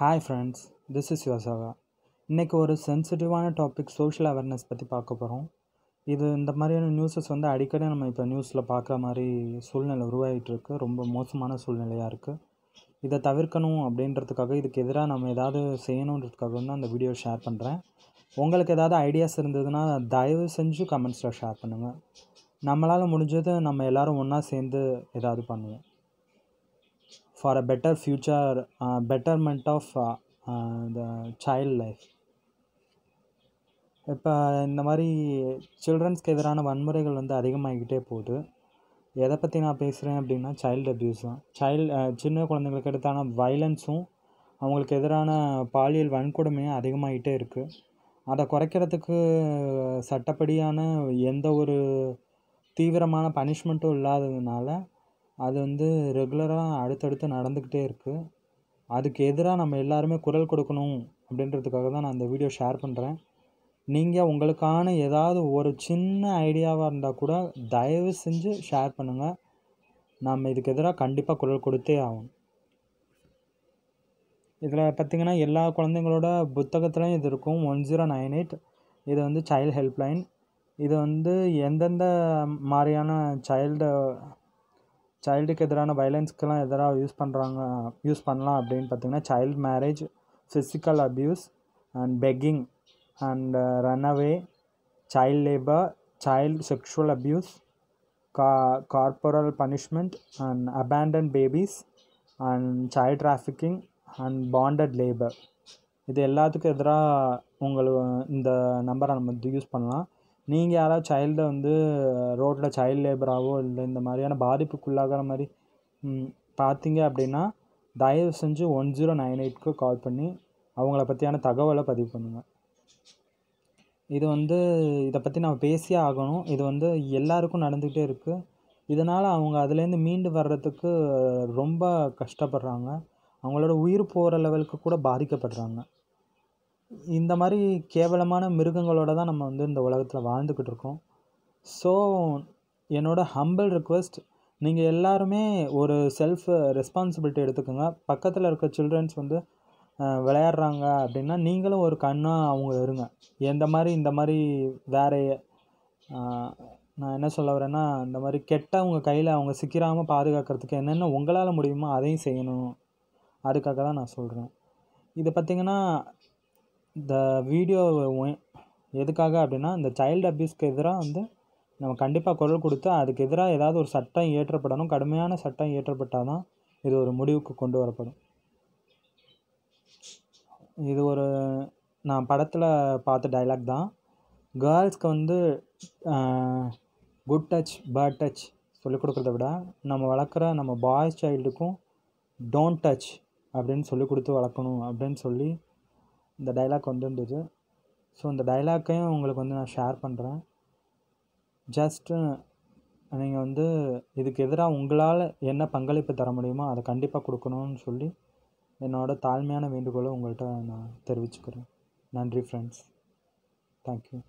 hi friends this is Yosava இன்றைக்கி ஒரு சென்சிட்டிவான டாபிக் சோஷியல் அவேர்னஸ் பற்றி பார்க்க போகிறோம் இது இந்த மாதிரியான நியூஸஸ் வந்து அடிக்கடி நம்ம இப்போ நியூஸில் பார்க்குற மாதிரி சூழ்நிலை உருவாகிட்டு ரொம்ப மோசமான சூழ்நிலையாக இருக்குது இதை தவிர்க்கணும் அப்படின்றதுக்காக இதுக்கு எதிராக நம்ம எதாவது செய்யணுன்றதுக்காக வந்து அந்த வீடியோ ஷேர் பண்ணுறேன் உங்களுக்கு எதாவது ஐடியாஸ் இருந்ததுன்னா தயவு செஞ்சு கமெண்ட்ஸில் ஷேர் பண்ணுங்கள் நம்மளால் முடிஞ்சது நம்ம எல்லோரும் ஒன்றா சேர்ந்து ஏதாவது பண்ணுவோம் for a better future uh, betterment of uh, uh, the child life இப்போ இந்த மாதிரி சில்ட்ரன்ஸ்க்கு எதிரான வன்முறைகள் வந்து அதிகமாகிக்கிட்டே போகுது எதை பற்றி நான் பேசுகிறேன் அப்படின்னா சைல்டு அப்யூஸ் தான் சைல்டு uh, சின்ன குழந்தைங்களுக்கு எடுத்தான வைலன்ஸும் அவங்களுக்கு எதிரான பாலியல் வன்கொடுமையும் அதிகமாகிட்டே இருக்குது அதை குறைக்கிறதுக்கு சட்டப்படியான எந்த ஒரு தீவிரமான பனிஷ்மெண்ட்டும் இல்லாததுனால அது வந்து ரெகுலராக அடுத்தடுத்து நடந்துக்கிட்டே இருக்குது அதுக்கு எதிராக நம்ம எல்லாருமே குரல் கொடுக்கணும் அப்படின்றதுக்காக தான் நான் இந்த வீடியோ ஷேர் பண்ணுறேன் நீங்கள் உங்களுக்கான ஏதாவது ஒரு சின்ன ஐடியாவாக இருந்தால் கூட தயவு செஞ்சு ஷேர் பண்ணுங்கள் நம்ம இதுக்கு எதிராக கண்டிப்பாக குரல் கொடுத்தே ஆகும் இதில் பார்த்திங்கன்னா எல்லா குழந்தைங்களோட புத்தகத்துலேயும் இது இருக்கும் ஒன் ஜீரோ நைன் எயிட் இது வந்து சைல்டு ஹெல்ப்லைன் இது வந்து எந்தெந்த மாதிரியான சைல்டு சைல்டுக்கு எதிரான வயலன்ஸ்க்கெலாம் எதிராக யூஸ் பண்ணுறாங்க யூஸ் பண்ணலாம் அப்படின்னு பார்த்தீங்கன்னா child marriage physical abuse and begging and runaway child labour child sexual abuse கா corporal punishment and abandon babies and child trafficking and bonded labour இது எல்லாத்துக்கும் எதிராக உங்களுக்கு இந்த நம்பரை நம்ம யூஸ் பண்ணலாம் நீங்கள் யாராவது சைல்டை வந்து ரோட்டில் சைல்டு லேபராகவோ இல்லை இந்த மாதிரியான பாதிப்புக்குள்ளாகிற மாதிரி பார்த்தீங்க அப்படின்னா தயவு செஞ்சு ஒன் ஜீரோ நைன் எயிட்க்கு கால் பண்ணி அவங்கள பற்றியான தகவலை பதிவு பண்ணுங்கள் இது வந்து இதை பற்றி நம்ம பேசியே ஆகணும் இது வந்து எல்லாருக்கும் நடந்துக்கிட்டே இருக்குது இதனால் அவங்க அதுலேருந்து மீண்டு வர்றதுக்கு ரொம்ப கஷ்டப்படுறாங்க அவங்களோட உயிர் போகிற லெவலுக்கு கூட பாதிக்கப்படுறாங்க இந்த மாதிரி கேவலமான மிருகங்களோடு தான் நம்ம வந்து இந்த உலகத்தில் வாழ்ந்துக்கிட்டு இருக்கோம் ஸோ என்னோடய ஹம்பிள் ரிக்வெஸ்ட் நீங்கள் எல்லாருமே ஒரு செல்ஃப் ரெஸ்பான்சிபிலிட்டி எடுத்துக்கோங்க பக்கத்தில் இருக்க சில்ட்ரன்ஸ் வந்து விளையாடுறாங்க அப்படின்னா நீங்களும் ஒரு கண்ணாக அவங்க இருங்க எந்த மாதிரி இந்த மாதிரி வேற நான் என்ன சொல்ல வரேன்னா இந்த மாதிரி கெட்டவங்க கையில் அவங்க சிக்கிராமல் பாதுகாக்கிறதுக்கு என்னென்ன உங்களால் முடியுமோ அதையும் செய்யணும் அதுக்காக தான் நான் சொல்கிறேன் இது பார்த்திங்கன்னா இந்த வீடியோ எதுக்காக அப்படின்னா இந்த சைல்டு அப்யூஸ்க்கு எதிராக வந்து நம்ம கண்டிப்பாக குரல் கொடுத்து அதுக்கு எதிராக ஏதாவது ஒரு சட்டம் இயற்றப்படணும் கடுமையான சட்டம் இயற்றப்பட்டால் தான் இது ஒரு முடிவுக்கு கொண்டு வரப்படும் இது ஒரு நான் படத்தில் பார்த்த டைலாக் தான் கேர்ள்ஸ்க்கு வந்து குட் டச் பேட் டச் சொல்லிக் கொடுக்குறத விட நம்ம வளர்க்குற நம்ம பாய்ஸ் சைல்டுக்கும் டோன்ட் டச் அப்படின்னு சொல்லி கொடுத்து வளர்க்கணும் அப்படின்னு சொல்லி இந்த டைலாக் வந்துருந்தது ஸோ இந்த டைலாக்கையும் உங்களுக்கு வந்து நான் ஷேர் பண்ணுறேன் ஜஸ்ட்டு நீங்கள் வந்து இதுக்கு எதிராக உங்களால் என்ன பங்களிப்பு தர முடியுமோ அதை கண்டிப்பாக கொடுக்கணும்னு சொல்லி என்னோடய தாழ்மையான வேண்டுகோளை உங்கள்கிட்ட நான் தெரிவிச்சுக்கிறேன் நன்றி ஃப்ரெண்ட்ஸ் தேங்க்யூ